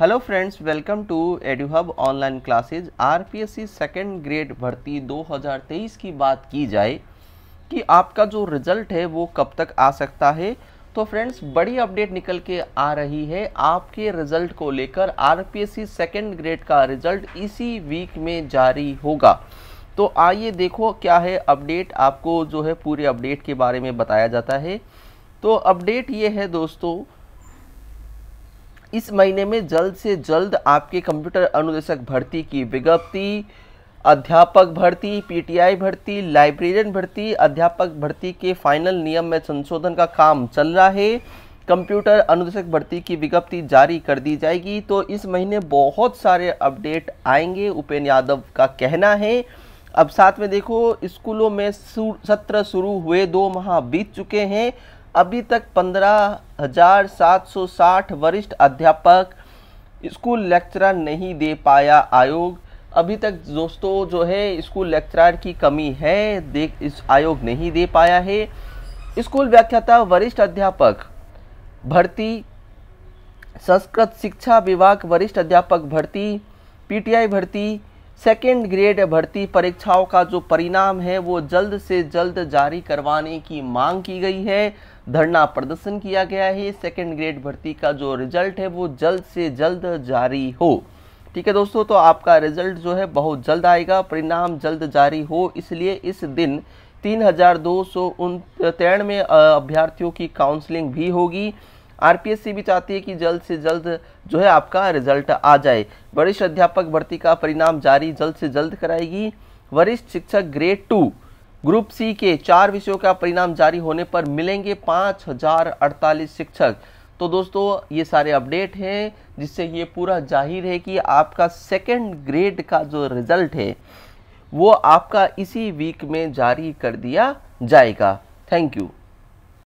hello friends welcome to Eduhub online classes RPSC second grade भर्ती 2023 की बात की जाए कि आपका जो रिजल्ट है वो कब तक आ सकता है तो फ्रेंड्स बड़ी अपडेट निकल के आ रही है आपके रिजल्ट को लेकर आरपीएससी सेकेंड ग्रेड का रिजल्ट इसी वीक में जारी होगा तो आइए देखो क्या है अपडेट आपको जो है पूरे अपडेट के बारे में बताया जाता है तो अपडेट ये है दोस्तों इस महीने में जल्द से जल्द आपके कंप्यूटर अनुदेशक भर्ती की विज्ञप्ति अध्यापक भर्ती पीटीआई भर्ती लाइब्रेरियन भर्ती अध्यापक भर्ती के फाइनल नियम में संशोधन का काम चल रहा है कंप्यूटर अनुदेशक भर्ती की विज्ञप्ति जारी कर दी जाएगी तो इस महीने बहुत सारे अपडेट आएंगे उपेन यादव का कहना है अब साथ में देखो स्कूलों में सत्र शुरू हुए दो माह बीत चुके हैं अभी तक 15,760 वरिष्ठ अध्यापक स्कूल लेक्चरर नहीं दे पाया आयोग अभी तक दोस्तों जो है स्कूल लेक्चरर की कमी है देख इस आयोग नहीं दे पाया है स्कूल व्याख्याता वरिष्ठ अध्यापक भर्ती संस्कृत शिक्षा विभाग वरिष्ठ अध्यापक भर्ती पीटीआई भर्ती सेकेंड ग्रेड भर्ती परीक्षाओं का जो परिणाम है वो जल्द से जल्द जारी करवाने की मांग की गई है धरना प्रदर्शन किया गया है सेकेंड ग्रेड भर्ती का जो रिजल्ट है वो जल्द से जल्द जारी हो ठीक है दोस्तों तो आपका रिजल्ट जो है बहुत जल्द आएगा परिणाम जल्द जारी हो इसलिए इस दिन तीन हज़ार दो सौ उन तिरानवे अभ्यर्थियों की काउंसलिंग भी होगी आरपीएससी भी चाहती है कि जल्द से जल्द जो है आपका रिजल्ट आ जाए वरिष्ठ अध्यापक भर्ती का परिणाम जारी जल्द से जल्द कराएगी वरिष्ठ शिक्षक ग्रेड टू ग्रुप सी के चार विषयों का परिणाम जारी होने पर मिलेंगे पाँच हजार अड़तालीस शिक्षक तो दोस्तों ये सारे अपडेट हैं जिससे ये पूरा जाहिर है कि आपका सेकेंड ग्रेड का जो रिजल्ट है वो आपका इसी वीक में जारी कर दिया जाएगा थैंक यू